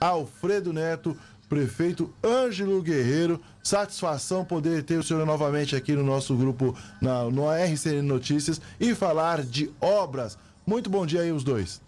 Alfredo Neto, prefeito Ângelo Guerreiro. Satisfação poder ter o senhor novamente aqui no nosso grupo, na, no RCN Notícias, e falar de obras. Muito bom dia aí, os dois.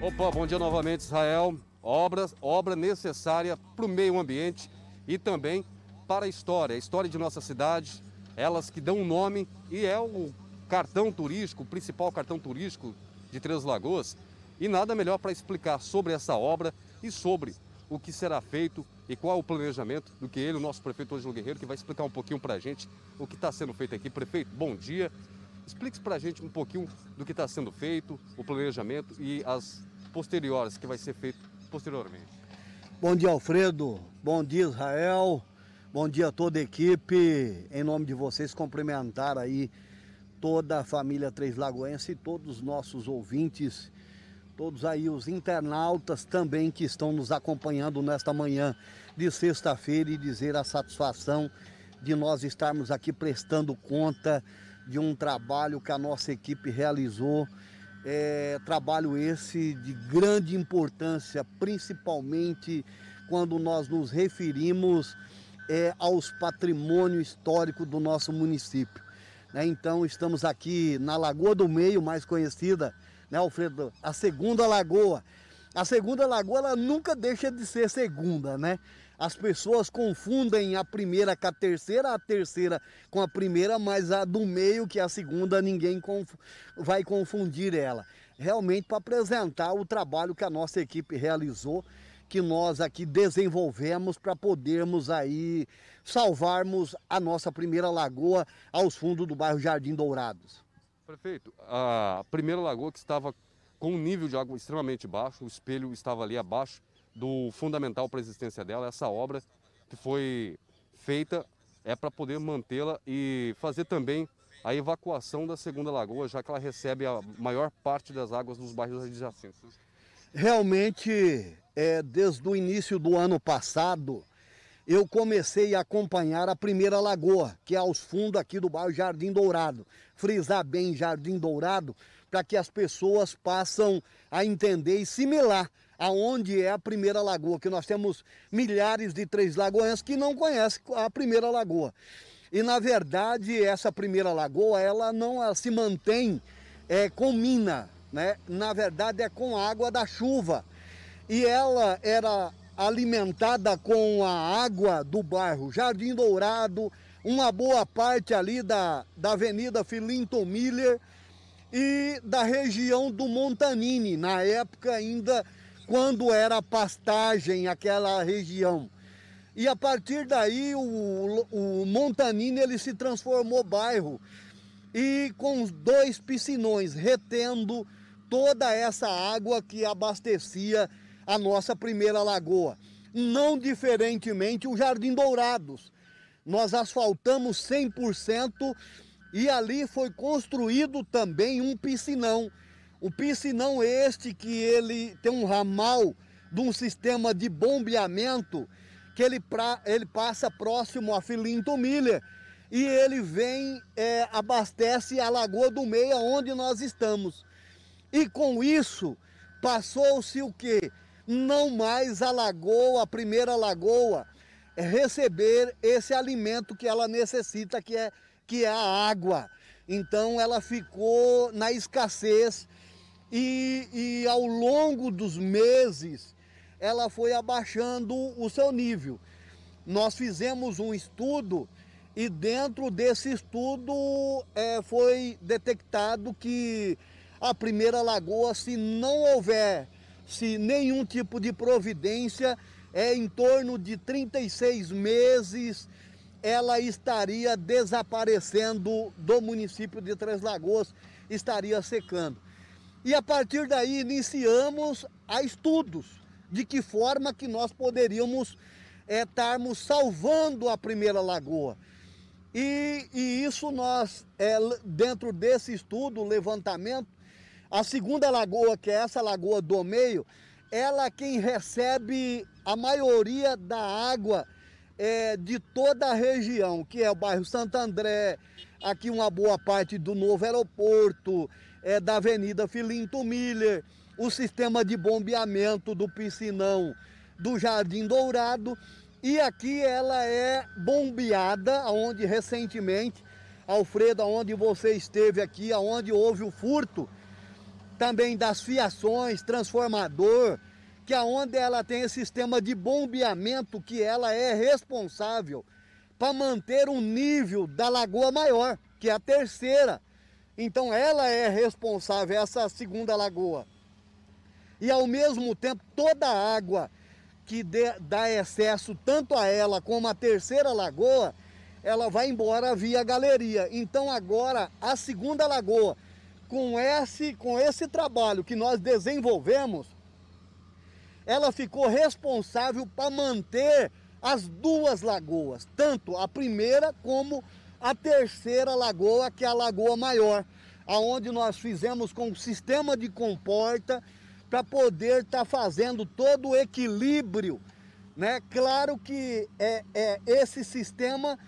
Opa, bom dia novamente, Israel. Obras, obra necessária para o meio ambiente e também para a história, a história de nossa cidade, elas que dão um nome e é o cartão turístico, o principal cartão turístico de Três Lagoas. E nada melhor para explicar sobre essa obra e sobre o que será feito e qual o planejamento do que ele, o nosso prefeito Ângelo Guerreiro, que vai explicar um pouquinho para a gente o que está sendo feito aqui. Prefeito, bom dia. Explique para a gente um pouquinho do que está sendo feito, o planejamento e as posteriores que vai ser feito posteriormente. Bom dia, Alfredo. Bom dia, Israel. Bom dia a toda a equipe. Em nome de vocês, cumprimentar aí toda a família Três Lagoense e todos os nossos ouvintes todos aí os internautas também que estão nos acompanhando nesta manhã de sexta-feira e dizer a satisfação de nós estarmos aqui prestando conta de um trabalho que a nossa equipe realizou. É, trabalho esse de grande importância, principalmente quando nós nos referimos é, aos patrimônio histórico do nosso município. Né? Então estamos aqui na Lagoa do Meio, mais conhecida né, Alfredo? A segunda lagoa. A segunda lagoa ela nunca deixa de ser segunda, né? As pessoas confundem a primeira com a terceira, a terceira com a primeira, mas a do meio, que é a segunda, ninguém conf... vai confundir ela. Realmente para apresentar o trabalho que a nossa equipe realizou, que nós aqui desenvolvemos para podermos aí salvarmos a nossa primeira lagoa aos fundos do bairro Jardim Dourados. Prefeito, a primeira lagoa que estava com um nível de água extremamente baixo, o espelho estava ali abaixo do fundamental para a existência dela. Essa obra que foi feita é para poder mantê-la e fazer também a evacuação da segunda lagoa, já que ela recebe a maior parte das águas dos bairros adjacentes. Realmente, é, desde o início do ano passado, eu comecei a acompanhar a primeira lagoa, que é aos fundos aqui do bairro Jardim Dourado. Frisar bem Jardim Dourado, para que as pessoas passam a entender e similar aonde é a primeira lagoa, que nós temos milhares de três lagoas que não conhecem a primeira lagoa. E na verdade, essa primeira lagoa, ela não ela se mantém é, com mina, né? Na verdade é com água da chuva. E ela era alimentada com a água do bairro Jardim Dourado, uma boa parte ali da, da Avenida Filinto Miller e da região do Montanini, na época ainda quando era pastagem aquela região. E a partir daí o, o Montanini ele se transformou bairro e com os dois piscinões retendo toda essa água que abastecia a nossa primeira lagoa. Não diferentemente o Jardim Dourados. Nós asfaltamos 100% e ali foi construído também um piscinão. O piscinão este que ele tem um ramal de um sistema de bombeamento que ele, pra, ele passa próximo a Filinto Miller e ele vem, é, abastece a Lagoa do Meia onde nós estamos. E com isso, passou-se o quê? não mais a lagoa, a primeira lagoa, é receber esse alimento que ela necessita, que é, que é a água. Então ela ficou na escassez e, e ao longo dos meses ela foi abaixando o seu nível. Nós fizemos um estudo e dentro desse estudo é, foi detectado que a primeira lagoa, se não houver se nenhum tipo de providência, é em torno de 36 meses ela estaria desaparecendo do município de Três Lagoas, estaria secando. E a partir daí iniciamos a estudos de que forma que nós poderíamos é, estarmos salvando a primeira lagoa. E, e isso nós, é, dentro desse estudo, levantamento, a segunda lagoa, que é essa lagoa do meio, ela é quem recebe a maioria da água é, de toda a região, que é o bairro Santo André, aqui uma boa parte do novo aeroporto, é, da Avenida Filinto Miller, o sistema de bombeamento do piscinão do Jardim Dourado. E aqui ela é bombeada, onde recentemente, Alfredo, onde você esteve aqui, onde houve o furto, também das fiações, transformador, que aonde ela tem esse sistema de bombeamento que ela é responsável para manter o um nível da Lagoa Maior, que é a terceira. Então ela é responsável, essa segunda lagoa. E ao mesmo tempo, toda a água que dê, dá excesso tanto a ela como a terceira lagoa, ela vai embora via galeria. Então agora a segunda lagoa com esse, com esse trabalho que nós desenvolvemos, ela ficou responsável para manter as duas lagoas, tanto a primeira como a terceira lagoa, que é a Lagoa Maior, aonde nós fizemos com o sistema de comporta para poder estar tá fazendo todo o equilíbrio, né? Claro que é, é esse sistema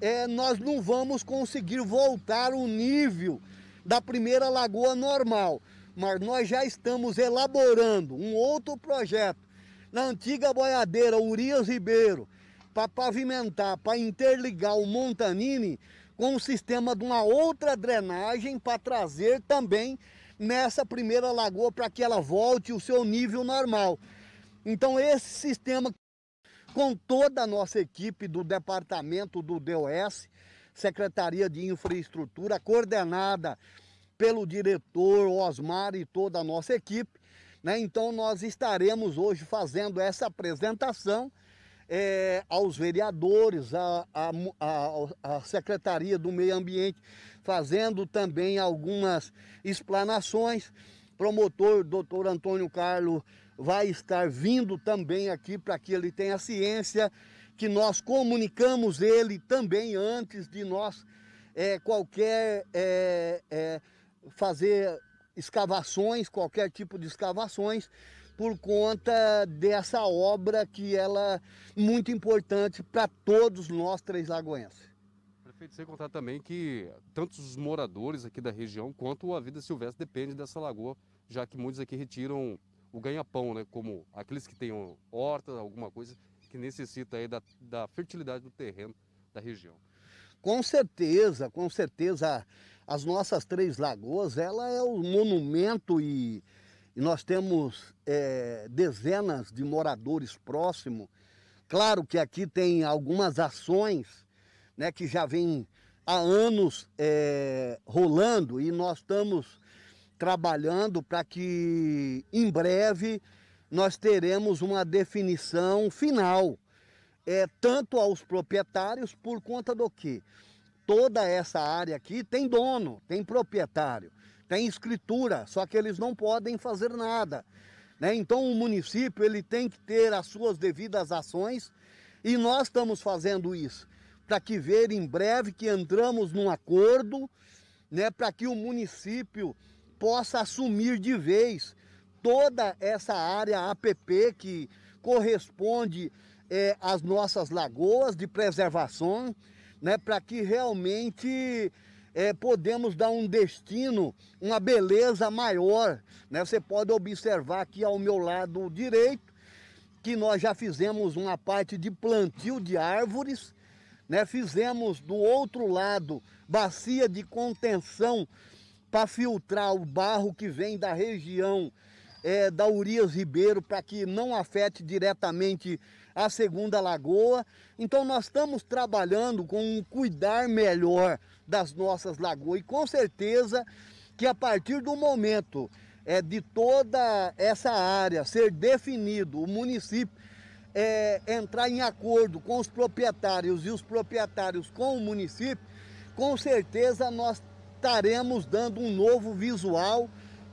é, nós não vamos conseguir voltar o nível da primeira lagoa normal. Mas nós já estamos elaborando um outro projeto na antiga boiadeira Urias Ribeiro para pavimentar, para interligar o Montanini com o sistema de uma outra drenagem para trazer também nessa primeira lagoa para que ela volte o seu nível normal. Então esse sistema com toda a nossa equipe do departamento do DOS Secretaria de Infraestrutura, coordenada pelo diretor Osmar e toda a nossa equipe. Né? Então, nós estaremos hoje fazendo essa apresentação é, aos vereadores, à a, a, a, Secretaria do Meio Ambiente, fazendo também algumas explanações. Promotor doutor Antônio Carlos vai estar vindo também aqui para que ele tenha ciência que nós comunicamos ele também antes de nós é, qualquer é, é, fazer escavações, qualquer tipo de escavações, por conta dessa obra que ela é muito importante para todos nós três lagoenses. Prefeito, sem contar também que tanto os moradores aqui da região quanto a vida silvestre depende dessa lagoa, já que muitos aqui retiram o ganha-pão, né? Como aqueles que têm horta, alguma coisa, que necessita aí da, da fertilidade do terreno da região. Com certeza, com certeza. As nossas Três Lagoas, ela é um monumento e, e nós temos é, dezenas de moradores próximos. Claro que aqui tem algumas ações né, que já vêm há anos é, rolando e nós estamos trabalhando para que em breve nós teremos uma definição final, é, tanto aos proprietários, por conta do que toda essa área aqui tem dono, tem proprietário, tem escritura, só que eles não podem fazer nada. Né? Então o município ele tem que ter as suas devidas ações e nós estamos fazendo isso para que ver em breve que entramos num acordo, né, para que o município possa assumir de vez toda essa área APP que corresponde é, às nossas lagoas de preservação, né, para que realmente é, podemos dar um destino, uma beleza maior. Né? Você pode observar aqui ao meu lado direito que nós já fizemos uma parte de plantio de árvores, né? fizemos do outro lado bacia de contenção para filtrar o barro que vem da região é, da Urias Ribeiro para que não afete diretamente a segunda lagoa. Então nós estamos trabalhando com um cuidar melhor das nossas lagoas e com certeza que a partir do momento é, de toda essa área ser definido, o município é, entrar em acordo com os proprietários e os proprietários com o município, com certeza nós estaremos dando um novo visual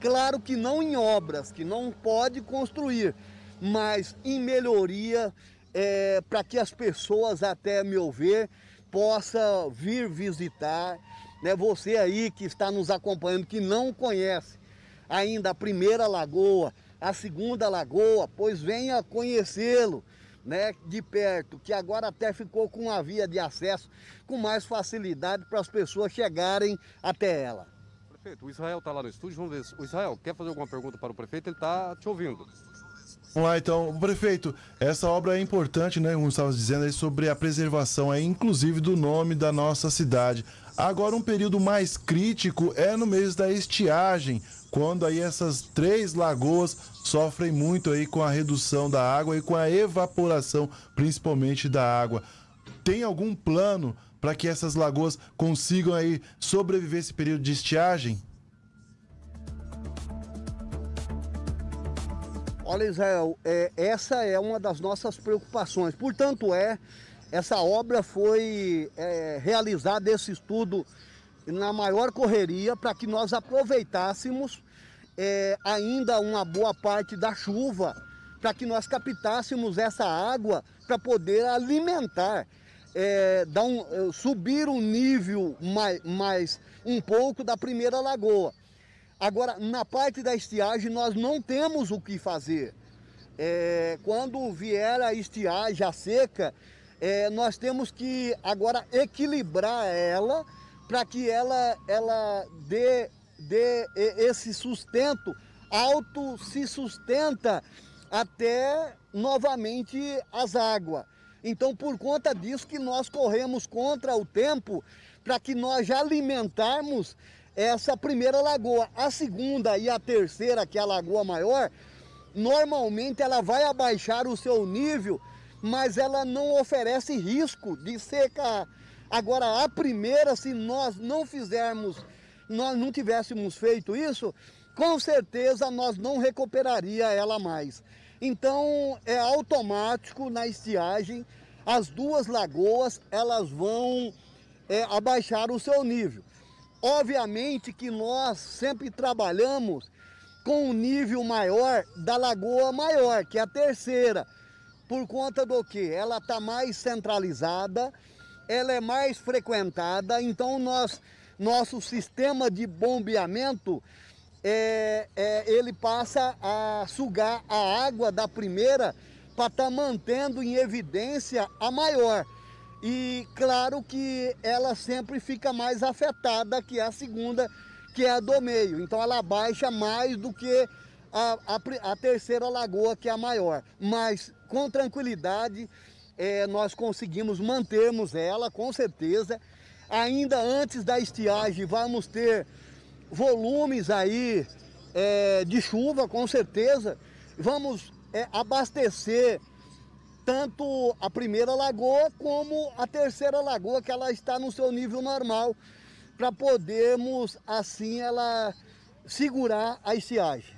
Claro que não em obras, que não pode construir, mas em melhoria é, para que as pessoas, até meu ver, possam vir visitar. Né? Você aí que está nos acompanhando, que não conhece ainda a primeira lagoa, a segunda lagoa, pois venha conhecê-lo. Né, de perto, que agora até ficou com uma via de acesso com mais facilidade para as pessoas chegarem até ela prefeito. O Israel está lá no estúdio. Vamos ver. O Israel quer fazer alguma pergunta para o prefeito? Ele está te ouvindo. Vamos lá então, prefeito, essa obra é importante, né? Como estava dizendo aí sobre a preservação, é inclusive do nome da nossa cidade. Agora um período mais crítico é no mês da estiagem, quando aí essas três lagoas sofrem muito aí com a redução da água e com a evaporação, principalmente da água. Tem algum plano para que essas lagoas consigam aí sobreviver esse período de estiagem? Olha, Israel, é, essa é uma das nossas preocupações. Portanto, é, essa obra foi é, realizada, esse estudo, na maior correria, para que nós aproveitássemos é, ainda uma boa parte da chuva, para que nós captássemos essa água para poder alimentar é, dar um, é, subir um nível mais, mais um pouco da primeira lagoa. Agora, na parte da estiagem, nós não temos o que fazer. É, quando vier a estiagem, a seca, é, nós temos que agora equilibrar ela para que ela, ela dê, dê esse sustento, alto se sustenta até novamente as águas. Então, por conta disso que nós corremos contra o tempo para que nós já alimentarmos essa primeira lagoa. A segunda e a terceira, que é a lagoa maior, normalmente ela vai abaixar o seu nível, mas ela não oferece risco de seca. Agora, a primeira, se nós não fizermos, nós não tivéssemos feito isso, com certeza nós não recuperaria ela mais. Então é automático na estiagem, as duas lagoas elas vão é, abaixar o seu nível. Obviamente que nós sempre trabalhamos com o um nível maior da lagoa maior, que é a terceira, por conta do que? Ela está mais centralizada, ela é mais frequentada, então nós, nosso sistema de bombeamento é, é, ele passa a sugar a água da primeira para estar tá mantendo em evidência a maior. E claro que ela sempre fica mais afetada que a segunda, que é a do meio. Então ela baixa mais do que a, a, a terceira lagoa, que é a maior. Mas com tranquilidade é, nós conseguimos mantermos ela, com certeza. Ainda antes da estiagem vamos ter volumes aí é, de chuva, com certeza. Vamos é, abastecer tanto a primeira lagoa como a terceira lagoa, que ela está no seu nível normal, para podermos assim ela segurar a estiagem.